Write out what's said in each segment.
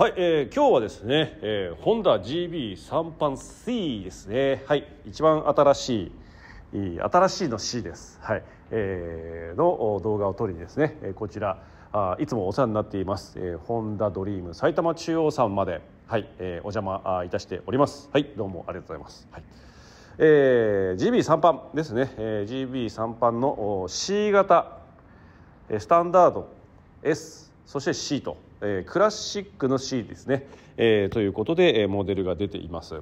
はい、えー、今日はですね、えー、ホンダ GB3 パン C ですね。はい、一番新しい、新しいの C です。はい、えー、の動画を撮りにですね、こちら、あいつもお世話になっています、えー、ホンダドリーム埼玉中央さんまで、はい、えー、お邪魔いたしております。はい、どうもありがとうございます。はい。えー、GB3 パンですね、えー、GB3 パンの C 型スタンダード S そして C とえー、クラシックの C ですね、えー、ということで、えモデルが出ています。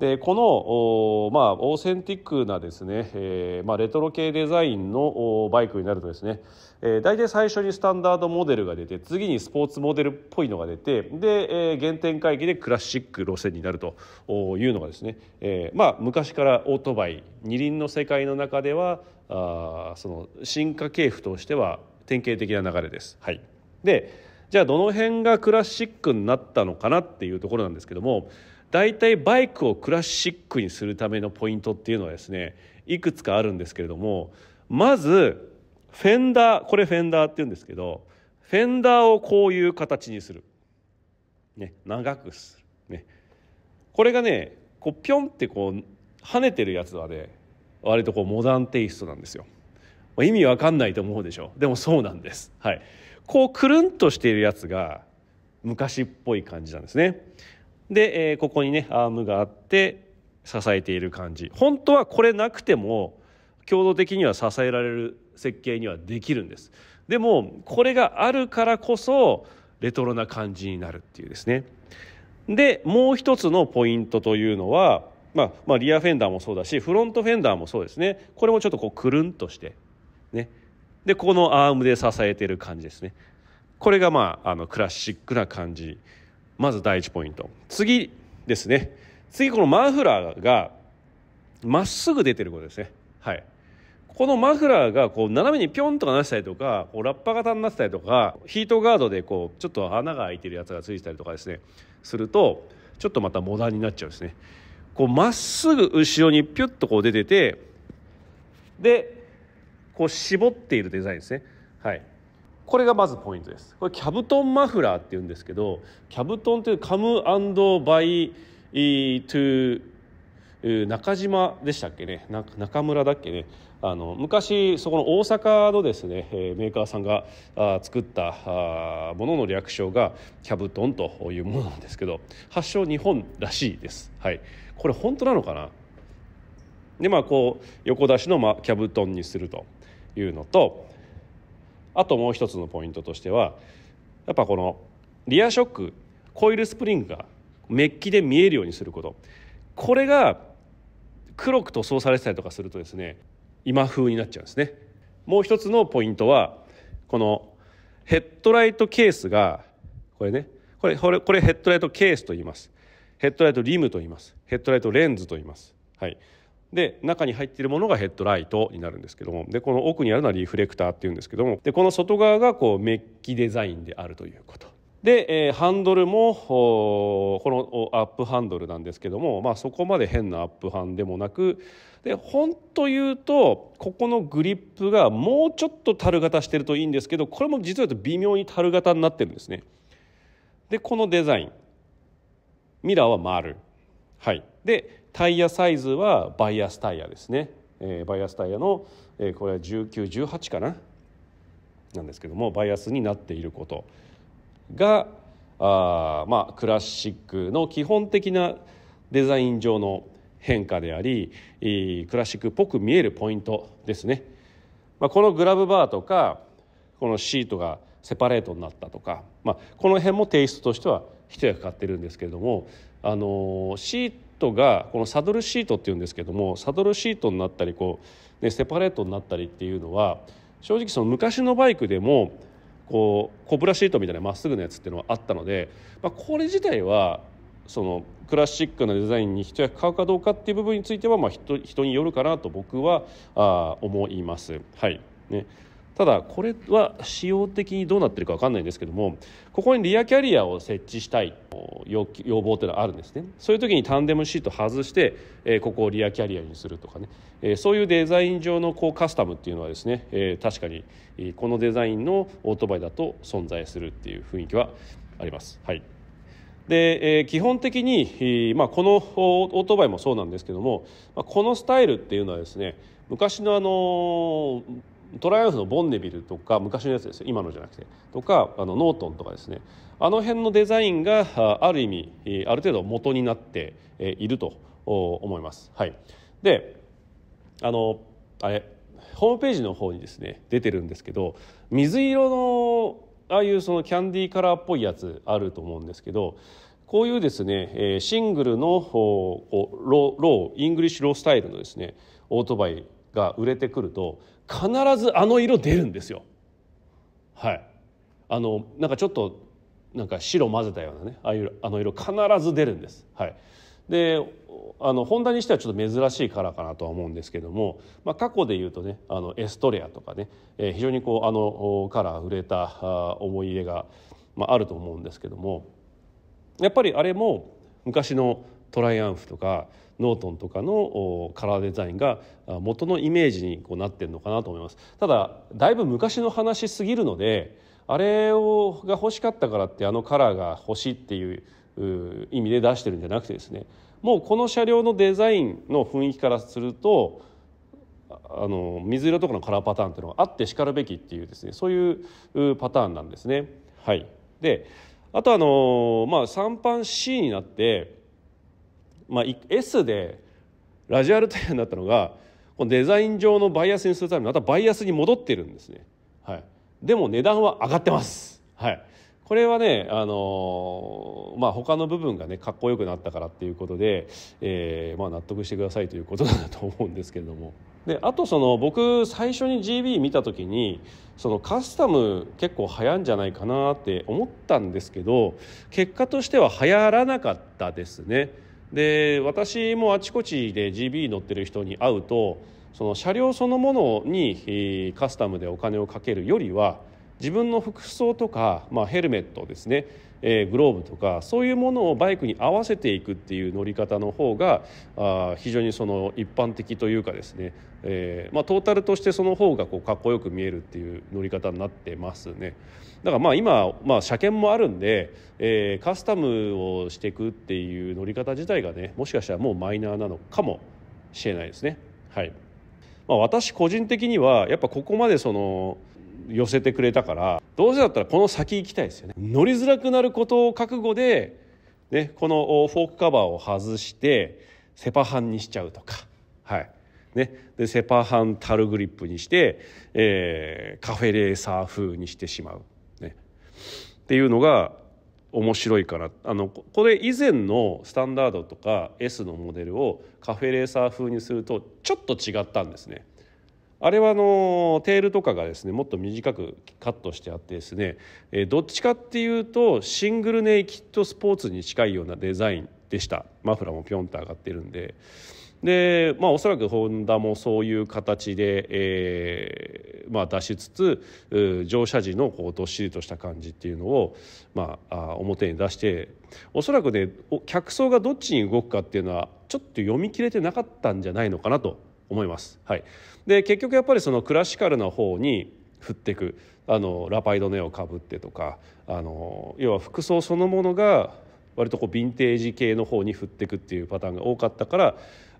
でこのまあ、オーセンティックなですね、えー、まあ、レトロ系デザインのバイクになるとですね、えー、大体最初にスタンダードモデルが出て次にスポーツモデルっぽいのが出てで、えー、原点回帰でクラシック路線になるというのがですね、えー、まあ、昔からオートバイ二輪の世界の中ではあその進化系譜としては典型的な流れです。はい、でじゃあどの辺がクラシックになったのかなっていうところなんですけども大体バイクをクラシックにするためのポイントっていうのはですねいくつかあるんですけれどもまずフェンダーこれフェンダーっていうんですけどフェンダーをこういう形にする、ね、長くする、ね、これがねこうピョンってこう跳ねてるやつはね割とこうモダンテイストなんですよ。意味わかんないと思うでしょでもそうなんです、はい、こうくるんとしているやつが昔っぽい感じなんですね。で、えー、ここにねアームがあって支えている感じ本当はこれなくても強度的には支えられる設計にはできるんですでもこれがあるからこそレトロな感じになるっていうですねでもう一つのポイントというのは、まあ、まあリアフェンダーもそうだしフロントフェンダーもそうですねこれもちょっとこうくるんとしてねでここのアームで支えてる感じですねこれがまああのクラシックな感じまず第1ポイント次ですね次このマフラーがまっすぐ出てることですねはいこのマフラーがこう斜めにピョンとかなってたりとかこうラッパ型になってたりとかヒートガードでこうちょっと穴が開いてるやつがついてたりとかですねするとちょっとまたモダンになっちゃうんですねこうまっすぐ後ろにピュッとこう出ててでこう絞っているデザインですね。はい、これがまずポイントです。これキャブトンマフラーって言うんですけど、キャブトンというカムアンドバイトゥ中島でしたっけね中村だっけねあの昔そこの大阪のですねメーカーさんが作ったものの略称がキャブトンというものなんですけど発祥日本らしいです、はい、これ本当なのかなでまあこう横出しのキャブトンにするというのとあともう一つのポイントとしてはやっぱこのリアショックコイルスプリングがメッキで見えるようにすることこれが黒く塗装されてたりとかするとですね今風になっちゃうんですねもう一つのポイントはこのヘッドライトケースがこれねこれこれこれヘッドライトケースと言いますヘッドライトリムと言いますヘッドライトレンズと言いますはいで中に入っているものがヘッドライトになるんですけどもでこの奥にあるのはリフレクターっていうんですけどもでこの外側がこうメッキデザインであるということ。で、えー、ハンドルもこのアップハンドルなんですけども、まあ、そこまで変なアップハンでもなくで本というとここのグリップがもうちょっと樽型してるといいんですけどこれも実は微妙に樽型になってるんですね。でこのデザインミラーは丸。はい、でタイヤサイズはバイアスタイヤですね、えー、バイアスタイヤの、えー、これは1918かななんですけどもバイアスになっていることがあまあクラシックの基本的なデザイン上の変化でありクラシックっぽく見えるポイントですね、まあ、このグラブバーとかこのシートがセパレートになったとか、まあ、この辺もテイストとしては一役買ってるんですけれどもあのシートトがこのサドルシートっていうんですけどもサドルシートになったりこう、ね、セパレートになったりっていうのは正直その昔のバイクでもこうコブラシートみたいなまっすぐのやつっていうのはあったので、まあ、これ自体はそのクラシックなデザインに一役買うかどうかっていう部分については、まあ人、人によるかなと僕はあ思います。はいね、ただこれは仕様的にどうなってるか分かんないんですけどもここにリアキャリアを設置したい要要望というのはあるんですねそういう時にタンデムシート外して、えここをリアキャリアにするとかね、えそういうデザイン上のこうカスタムっていうのはですね、え確かにこのデザインのオートバイだと存在するっていう雰囲気はあります。はいで、えー、基本的に、えまあ、このオートバイもそうなんですけども、まあ、このスタイルっていうのはですね昔のあのートライアンのボンネビルとか昔のやつですよ今のじゃなくてとかあのノートンとかですねあの辺のデザインがある意味ある程度元になっていると思います。はい、であのあれホームページの方にですね出てるんですけど水色のああいうそのキャンディーカラーっぽいやつあると思うんですけどこういうですねシングルのローイングリッシュロースタイルのですねオートバイが売れてくると必ずあの色出るんですよ。はい、あのなんかちょっとなんか白混ぜたようなねああいうあの色必ず出るんです。はい、であのホンダにしてはちょっと珍しいからかなとは思うんですけども、まあ、過去で言うとねあのエストレアとかね、えー、非常にこうあのカラー売れた思い出が、まあ、あると思うんですけどもやっぱりあれも昔のトライアンフとかノートンとかのカラーデザインが元のイメージにこうなってるのかなと思いますただだいぶ昔の話すぎるのであれをが欲しかったからってあのカラーが欲しいっていう意味で出してるんじゃなくてですねもうこの車両のデザインの雰囲気からするとあの水色とかのカラーパターンっていうのがあってしかるべきっていうですねそういうパターンなんですね。はい、であとあの、まあ、3版 C になってまあ、S でラジアルタイうになったのがこのデザイン上のバイアスにするためにまたバイアスに戻ってるんですね、はい、でも値段は上がってます、はい、これはね、あのまあ、他の部分がねかっこよくなったからっていうことで、えーまあ、納得してくださいということだと思うんですけれども。であとその僕最初に GB 見た時にそのカスタム結構早いんじゃないかなって思ったんですけど結果としては流行らなかったですね。で私もあちこちで GB 乗ってる人に会うとその車両そのものにカスタムでお金をかけるよりは自分の服装とか、まあ、ヘルメットですね、えグローブとかそういうものをバイクに合わせていくっていう乗り方の方があ非常にその一般的というかですね、えーまあ、トータルとしてその方がこうかっこよく見えるっていう乗り方になってますね。だからまあ今、まあ、車検もあるんで、えー、カスタムをしていくっていう乗り方自体がねもしかしたらもうマイナーなのかもしれないですね。はいまあ、私個人的にはやっぱここまでその寄せてくれたからどうせだったらこの先行きたいですよね。乗りづらくなることを覚悟で、ね、このフォークカバーを外してセパハンにしちゃうとか。はいね、でセパハンタルグリップにして、えー、カフェレーサー風にしてしまうっていうのが面白いかなあのこれ以前のスタンダードとか S のモデルをカフェレーサー風にするとちょっと違ったんですね。あれはあのテールとかがですねもっと短くカットしてあってですねどっちかっていうとシングルネイキッドスポーツに近いようなデザインでしたマフラーもピョンと上がってるんでで、まあ、おそらくホンダもそういう形で、えーまあ、出しつつ乗車時のこうどっしりとした感じっていうのを、まあ、表に出しておそらくね客層がどっちに動くかっていうのはちょっと読み切れてなかったんじゃないのかなと思います。はい、で結局やっぱりそのクラシカルな方に振っていくあのラパイドネをかぶってとかあの要は服装そのものが割とこうヴィンテージ系の方に振っていくっていうパターンが多かったから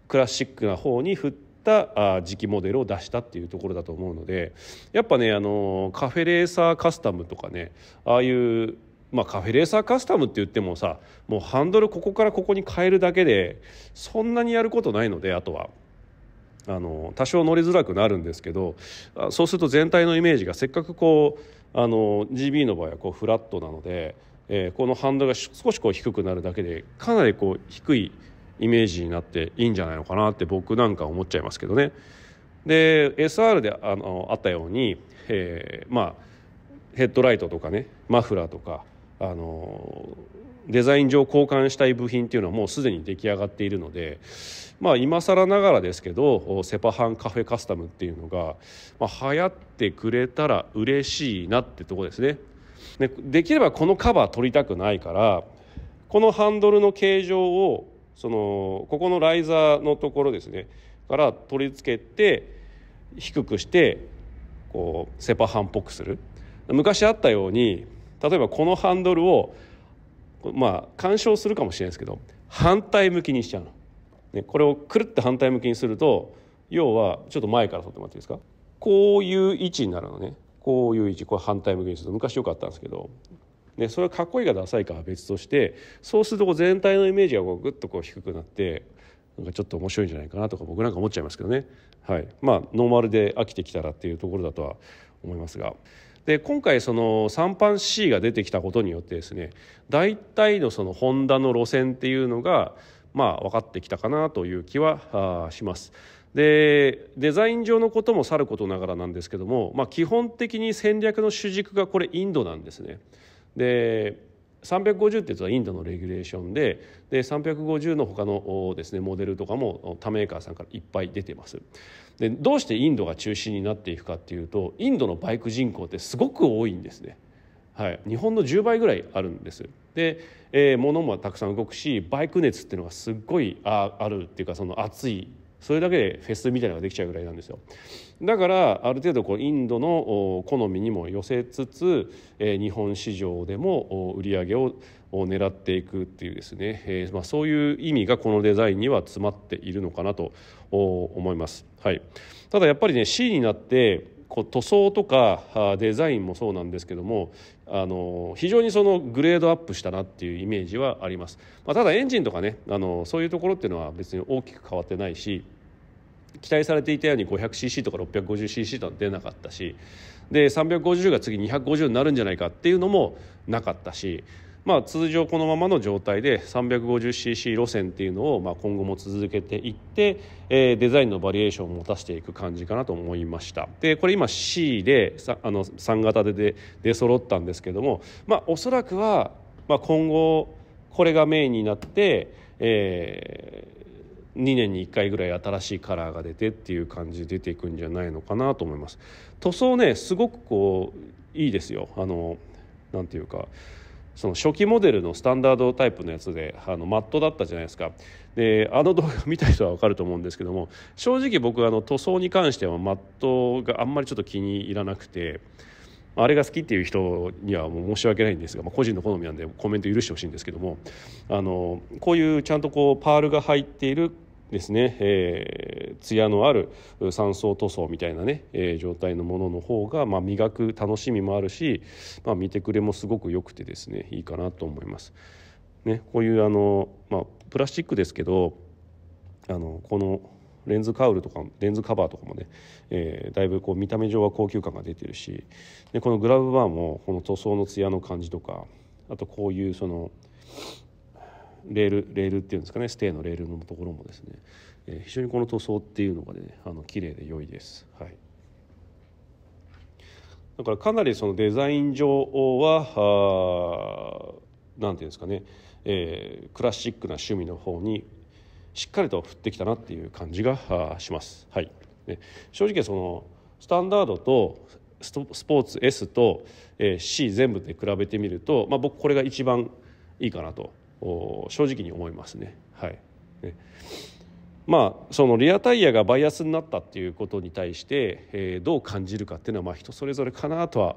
クラシックな方に振った磁気モデルを出したっていうところだと思うのでやっぱねあのカフェレーサーカスタムとかねああいうまあ、カフェレーサーカスタムって言ってもさもうハンドルここからここに変えるだけでそんなにやることないのであとは。あの多少乗りづらくなるんですけどそうすると全体のイメージがせっかくこうあの GB の場合はこうフラットなので、えー、このハンドルが少しこう低くなるだけでかなりこう低いイメージになっていいんじゃないのかなって僕なんか思っちゃいますけどね。で SR であのあったように、えー、まあヘッドライトとかねマフラーとかあのデザイン上交換したい部品っていうのはもうすでに出来上がっているので、まあ、今更ながらですけどセパハンカフェカスタムっていうのが、まあ、流行ってくれたら嬉しいなってとこですねでできればこのカバー取りたくないからこのハンドルの形状をそのここのライザーのところですねから取り付けて低くしてこうセパハンっぽくする昔あったように例えばこのハンドルをまあ干渉するかもしれないですけど反対向きにしちゃうの、ね、これをくるって反対向きにすると要はちょっと前から取ってもらっていいですかこういう位置になるのねこういう位置これ反対向きにすると昔よかったんですけどね、それはかっこいいかダサいかは別としてそうすると全体のイメージがこうグッとこう低くなってなんかちょっと面白いんじゃないかなとか僕なんか思っちゃいますけどね、はいまあ、ノーマルで飽きてきたらっていうところだとは思いますが。で今回その3班 C が出てきたことによってですね大体のそのホンダの路線っていうのがまあ分かってきたかなという気はします。でデザイン上のこともさることながらなんですけども、まあ、基本的に戦略の主軸がこれインドなんですね。で350っていうのはインドのレギュレーションでで350の他のですねモデルとかも他メーカーさんからいっぱい出てます。でどうしてインドが中心になっていくかっていうとインドのバイク人口ってすごく多いんですね。はい、日本の10倍ぐらいあるんです。で、えー、物もたくさん動くしバイク熱っていうのがすっごいああるっていうかその熱いそれだけでフェスみたいなのができちゃうぐらいなんですよだからある程度こうインドの好みにも寄せつつ日本市場でも売り上げを狙っていくっていうですね、えまあ、そういう意味がこのデザインには詰まっているのかなと思います。はい、ただやっぱりね C になってこう塗装とかデザインもそうなんですけどもあの非常にそのグレードアップしたなっていうイメージはあります、まあ、ただエンジンとかねあのそういうところっていうのは別に大きく変わってないし期待されていたように 500cc とか 650cc とは出なかったしで350が次250になるんじゃないかっていうのもなかったしまあ、通常このままの状態で 350cc 路線っていうのをまあ今後も続けていって、えー、デザインのバリエーションを持たせていく感じかなと思いましたでこれ今 C であの3型で出出揃ったんですけども、まあ、おそらくは、まあ、今後これがメインになって、えー、2年に1回ぐらい新しいカラーが出てっていう感じで出ていくんじゃないのかなと思います塗装ねすごくこういいですよあのなんていうかその初期モデルのスタンダードタイプのやつであのマットだったじゃないですかであの動画見た人は分かると思うんですけども正直僕あの塗装に関してはマットがあんまりちょっと気に入らなくて。あれが好きっていう人にはもう申し訳ないんですが、まあ、個人の好みなんでコメント許してほしいんですけどもあのこういうちゃんとこうパールが入っているですね、えー、艶のある三層塗装みたいなね、えー、状態のものの方が、まあ、磨く楽しみもあるし、まあ、見てくれもすごく良くてですねいいかなと思います。ね、こういうあの、まあ、プラスチックですけどあのこのレンズカウルとかレンズカバーとかもね、えー、だいぶこう見た目上は高級感が出てるしでこのグラブバーもこの塗装の艶の感じとかあとこういうそのレールレールっていうんですかねステーのレールのところもですね、え非常にこの塗装っていうのがねあの綺麗で良いです。はいだからかなりそのデザイン上は何て言うんですかね、えー、クラシックな趣味の方にしっかりと振ってきたなっていう感じがします。はい、ね、正直そのスタンダードとスポーツ S と、えー、C 全部で比べてみると、まあ、僕これが一番いいかなと正直に思いますね。はいねまあ、そのリアタイヤがバイアスになったっていうことに対して、えー、どう感じるかっていうのはまあ人それぞれかなとは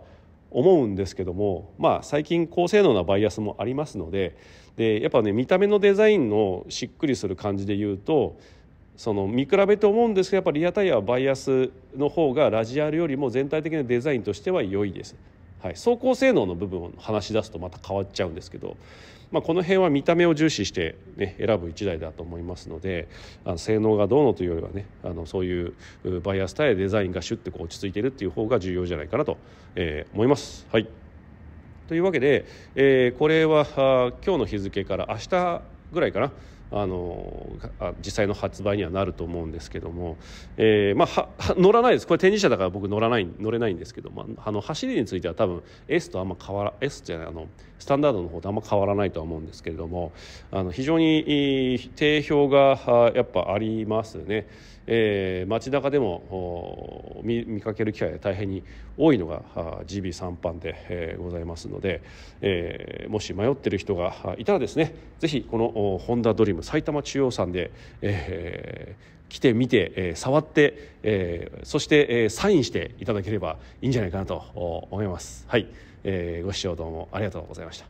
思うんですけども、まあ、最近高性能なバイアスもありますのででやっぱね見た目のデザインのしっくりする感じで言うとその見比べて思うんですけどやっぱリアタイヤはバイアスの方がラジアルよりも全体的なデザインとしては良いです。はい、走行性能の部分を話し出すとまた変わっちゃうんですけどまあ、この辺は見た目を重視して、ね、選ぶ1台だと思いますのであの性能がどうのというよりはねあのそういうバイアスタイヤデザインがシュッてこう落ち着いているっていう方が重要じゃないかなと、えー、思います。はいというわけで、えー、これは今日の日付から明日ぐらいかなあの実際の発売にはなると思うんですけども、えーまあ、乗らないですこれ展示車だから僕乗らない乗れないんですけど、もあ、の走りについては多分 S とあんま変わら S じゃないあのスタンダードの方とあんま変わらないとは思うんですけれどもあの非常に定評がやっぱありますね。えー、街中でも見かける機会が大変に多いのが GB3 で、えー、ございますので、えー、もし迷ってる人がいたらですねぜひこのホンダドリーム埼玉中央さんで、えー、来てみて、えー、触って、えー、そして、えー、サインしていただければいいんじゃないかなと思います。はい、えー、ご視聴どうもありがとうございました。